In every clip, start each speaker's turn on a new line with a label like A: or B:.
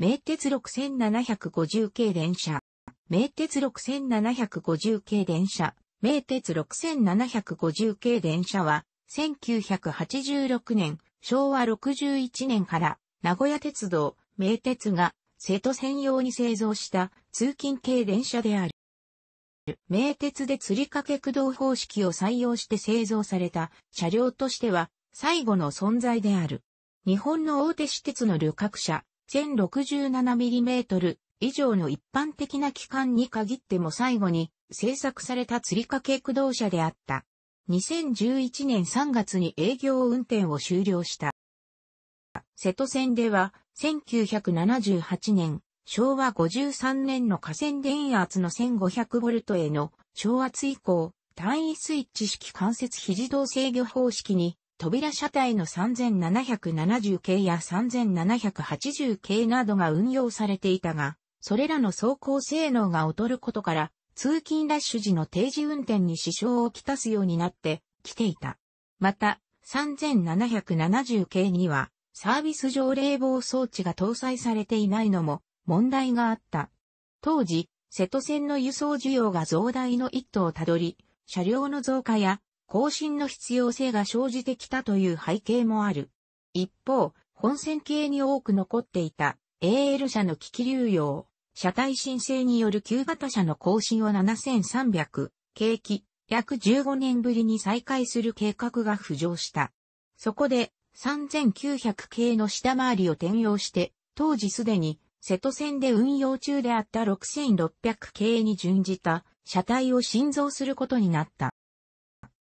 A: 名鉄6750系電車、名鉄6750系電車、名鉄6750系電車は、1986年、昭和61年から、名古屋鉄道、名鉄が、瀬戸専用に製造した通勤系電車である。名鉄で吊り掛け駆動方式を採用して製造された車両としては最後の存在である。日本の大手私鉄の旅客車、1067mm 以上の一般的な機関に限っても最後に製作された釣り掛け駆動車であった。2011年3月に営業運転を終了した。瀬戸線では1978年、昭和53年の河川電圧の 1500V への昇圧以降、単位スイッチ式関節非自動制御方式に扉車体の3770系や3780系などが運用されていたが、それらの走行性能が劣ることから、通勤ラッシュ時の定時運転に支障をきたすようになってきていた。また、3770系には、サービス上冷房装置が搭載されていないのも問題があった。当時、瀬戸線の輸送需要が増大の一途をたどり、車両の増加や更新の必要性が生じてきたという背景もある。一方、本線系に多く残っていた AL 車の機器流用、車体申請による旧型車の更新を7300、景気、約15年ぶりに再開する計画が浮上した。そこで、3900系の下回りを転用して、当時すでに、瀬戸線で運用中であった6600系に準じた車体を新造することになった。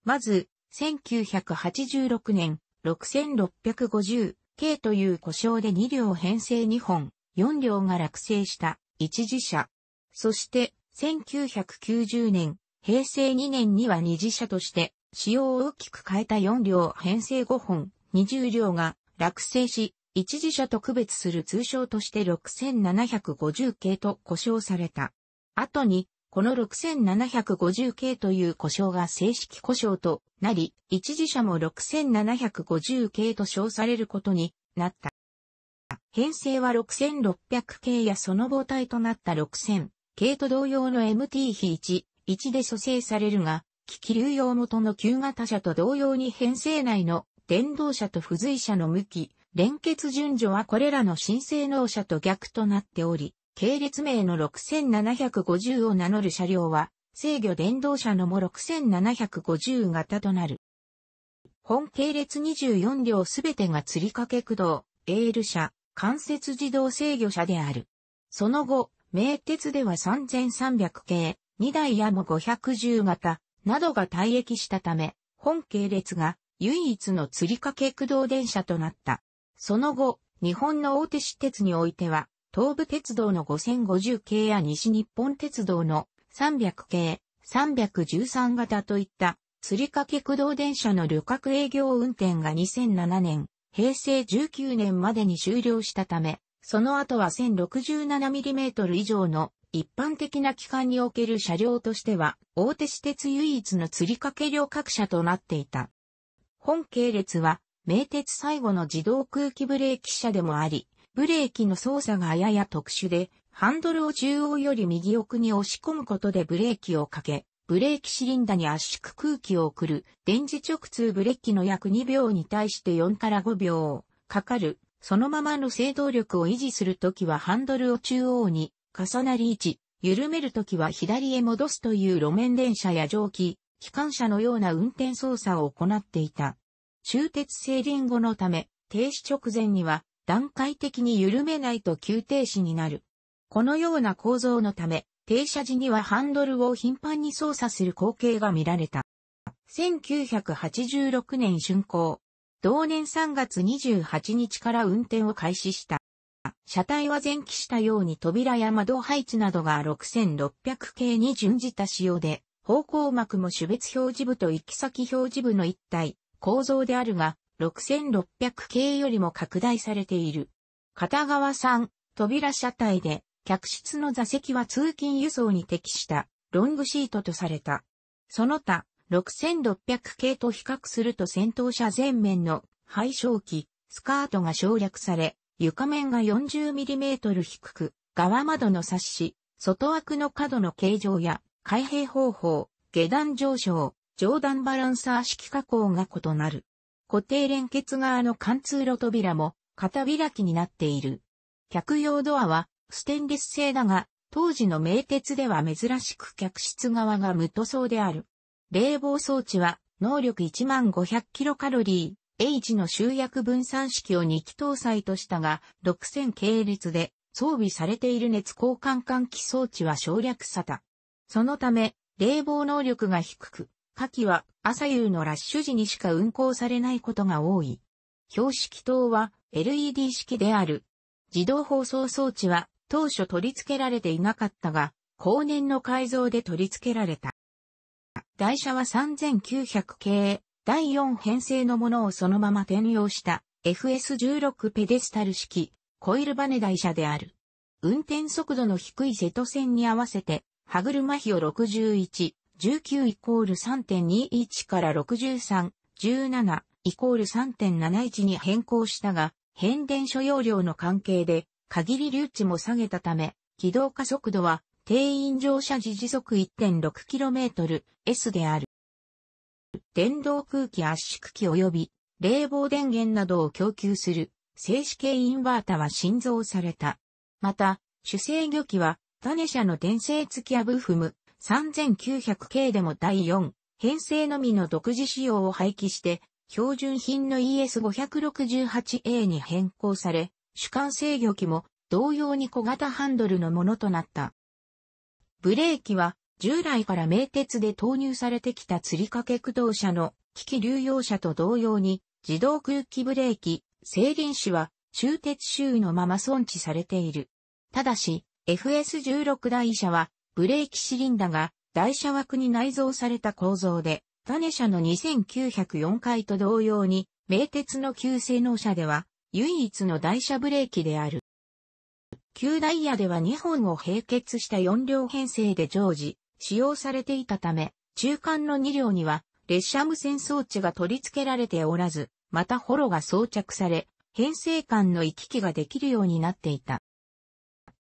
A: まず、1986年、6650、系という故障で2両編成2本、4両が落成した一次車。そして、1990年、平成2年には二次車として、仕様を大きく変えた4両編成5本、20両が落成し、一次車と区別する通称として6750系と呼称された。後に、この6750系という故障が正式故障となり、一時車も6750系と称されることになった。編成は6600系やその母体となった6000系と同様の MT-1、1で蘇生されるが、機器流用元の旧型車と同様に編成内の電動車と付随車の向き、連結順序はこれらの新性能車と逆となっており、系列名の6750を名乗る車両は、制御電動車のも6750型となる。本系列24両すべてが吊り掛け駆動、エール車、関節自動制御車である。その後、名鉄では3300系、2台やも510型、などが退役したため、本系列が唯一の吊り掛け駆動電車となった。その後、日本の大手私鉄においては、東武鉄道の5050系や西日本鉄道の300系、313型といった、吊り掛け駆動電車の旅客営業運転が2007年、平成19年までに終了したため、その後は 1067mm 以上の一般的な機関における車両としては、大手私鉄唯一の吊り掛け旅客車となっていた。本系列は、名鉄最後の自動空気ブレーキ車でもあり、ブレーキの操作がやや特殊で、ハンドルを中央より右奥に押し込むことでブレーキをかけ、ブレーキシリンダに圧縮空気を送る、電磁直通ブレーキの約2秒に対して4から5秒かかる、そのままの制動力を維持するときはハンドルを中央に重なり位置、緩めるときは左へ戻すという路面電車や蒸気、機関車のような運転操作を行っていた。中鉄制輪後のため、停止直前には段階的に緩めないと急停止になる。このような構造のため、停車時にはハンドルを頻繁に操作する光景が見られた。1986年竣工。同年3月28日から運転を開始した。車体は前期したように扉や窓配置などが6600系に準じた仕様で、方向幕も種別表示部と行き先表示部の一体、構造であるが、6600系よりも拡大されている。片側3、扉車体で、客室の座席は通勤輸送に適したロングシートとされた。その他、6600系と比較すると先頭車前面の廃焼器、スカートが省略され、床面が 40mm 低く、側窓の冊子、外枠の角の形状や開閉方法、下段上昇、上段バランサー式加工が異なる。固定連結側の貫通路扉も片開きになっている。客用ドアはステンレス製だが、当時の名鉄では珍しく客室側が無塗装である。冷房装置は能力1万500キロカロリー、H の集約分散式を2機搭載としたが、6000系列で装備されている熱交換換気装置は省略さた。そのため、冷房能力が低く、夏季は朝夕のラッシュ時にしか運行されないことが多い。標識灯は LED 式である。自動放送装置は当初取り付けられていなかったが、後年の改造で取り付けられた。台車は3900系、第4編成のものをそのまま転用した FS16 ペデスタル式コイルバネ台車である。運転速度の低い瀬戸線に合わせて、歯車比を61、19イコール3.21から63、17イコール3.71に変更したが、変電所容量の関係で、限り留置も下げたため、軌道加速度は、定員乗車時時速 1.6km S である。電動空気圧縮機及び冷房電源などを供給する静止系インバータは新造された。また、主制御機は、種社の電性付きアブフム、3900系でも第4、編成のみの独自仕様を廃棄して、標準品の ES568A に変更され、主管制御機も同様に小型ハンドルのものとなった。ブレーキは従来から名鉄で投入されてきた吊り掛け駆動車の機器流用車と同様に自動空気ブレーキ、制輪子は中鉄周囲のまま損置されている。ただし、FS16 台車はブレーキシリンダが台車枠に内蔵された構造で、種車の2904回と同様に、名鉄の旧性能車では唯一の台車ブレーキである。旧ダイヤでは2本を並結した4両編成で常時使用されていたため、中間の2両には列車無線装置が取り付けられておらず、またホロが装着され、編成間の行き来ができるようになっていた。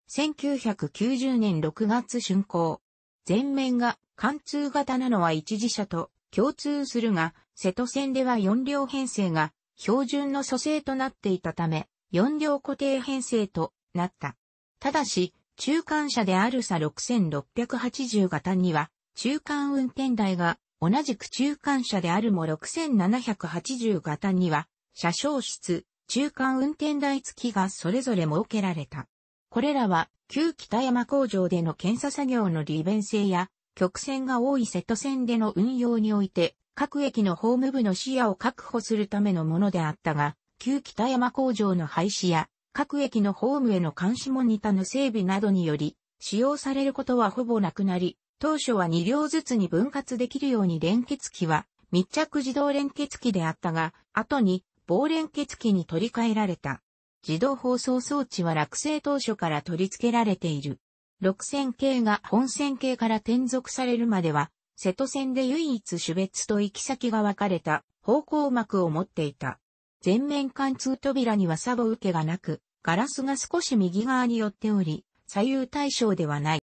A: 1990年6月竣工。前面が貫通型なのは一時車と共通するが、瀬戸線では4両編成が標準の蘇生となっていたため、4両固定編成となった。ただし、中間車であるさ6680型には、中間運転台が同じく中間車であるも6780型には、車掌室、中間運転台付きがそれぞれ設けられた。これらは旧北山工場での検査作業の利便性や曲線が多い瀬戸線での運用において各駅のホーム部の視野を確保するためのものであったが、旧北山工場の廃止や各駅のホームへの監視モニタの整備などにより使用されることはほぼなくなり、当初は2両ずつに分割できるように連結機は密着自動連結機であったが、後に棒連結機に取り替えられた。自動放送装置は落成当初から取り付けられている。6000系が本線系から転属されるまでは、瀬戸線で唯一種別と行き先が分かれた方向幕を持っていた。全面貫通扉にはサボ受けがなく、ガラスが少し右側に寄っており、左右対称ではない。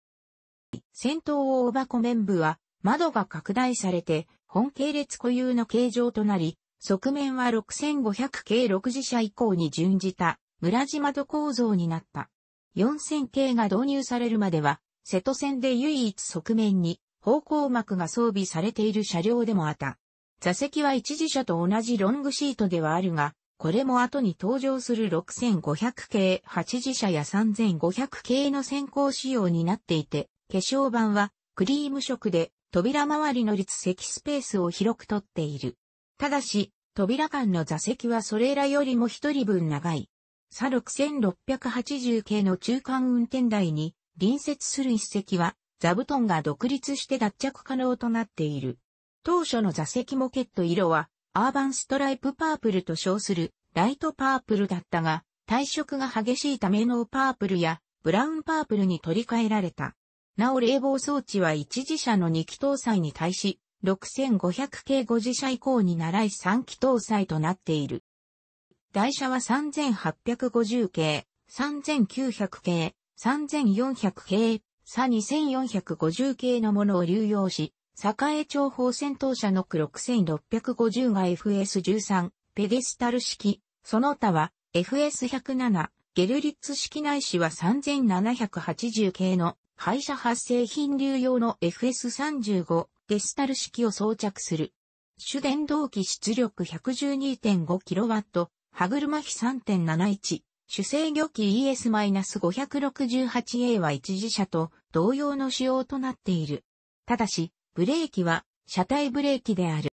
A: 先頭大箱面部は窓が拡大されて、本系列固有の形状となり、側面は6500系6次車以降に準じた村島戸構造になった。4000系が導入されるまでは、瀬戸線で唯一側面に方向幕が装備されている車両でもあった。座席は一時車と同じロングシートではあるが、これも後に登場する6500系8時車や3500系の先行仕様になっていて、化粧板はクリーム色で扉周りの立席スペースを広くとっている。ただし、扉間の座席はそれらよりも一人分長い。サ6680系の中間運転台に隣接する一席は座布団が独立して脱着可能となっている。当初の座席モケット色はアーバンストライプパープルと称するライトパープルだったが体色が激しいためのパープルやブラウンパープルに取り替えられた。なお冷房装置は一時車の2機搭載に対し、6500系5時車以降に習い3機搭載となっている。台車は3850系、3900系、3400系、さ2450系のものを流用し、栄長方戦闘車の6650が FS13、ペデスタル式、その他は FS107、ゲルリッツ式内紙は3780系の廃車発生品流用の FS35、デスタル式を装着する。主電動機出力 112.5kW、歯車比3.71、主制御機 ES-568A は一時車と同様の仕様となっている。ただし、ブレーキは車体ブレーキである。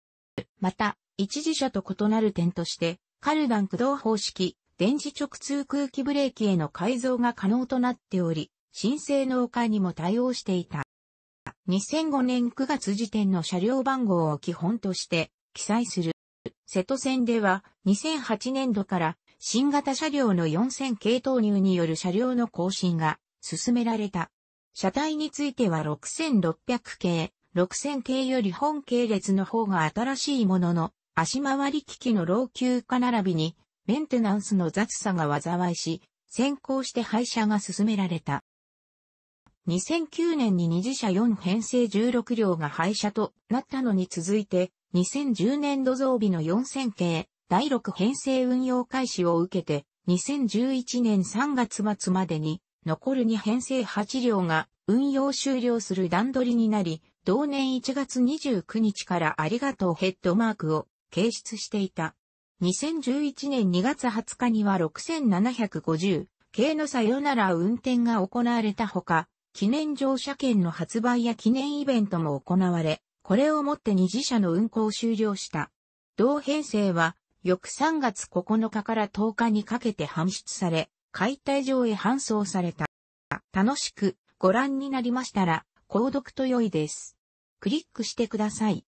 A: また、一時車と異なる点として、カルダン駆動方式、電磁直通空気ブレーキへの改造が可能となっており、新性能化にも対応していた。2005年9月時点の車両番号を基本として記載する。瀬戸線では2008年度から新型車両の4000系投入による車両の更新が進められた。車体については6600系、6000系より本系列の方が新しいものの、足回り機器の老朽化並びに、メンテナンスの雑さが災いし、先行して廃車が進められた。2009年に二次車4編成16両が廃車となったのに続いて、2010年度増備の4000系、第6編成運用開始を受けて、2011年3月末までに、残る2編成8両が運用終了する段取りになり、同年1月29日からありがとうヘッドマークを掲出していた。2011年2月20日には6750系のさよなら運転が行われたほか、記念乗車券の発売や記念イベントも行われ、これをもって2次車の運行を終了した。同編成は、翌3月9日から10日にかけて搬出され、解体場へ搬送された。楽しくご覧になりましたら、購読と良いです。クリックしてください。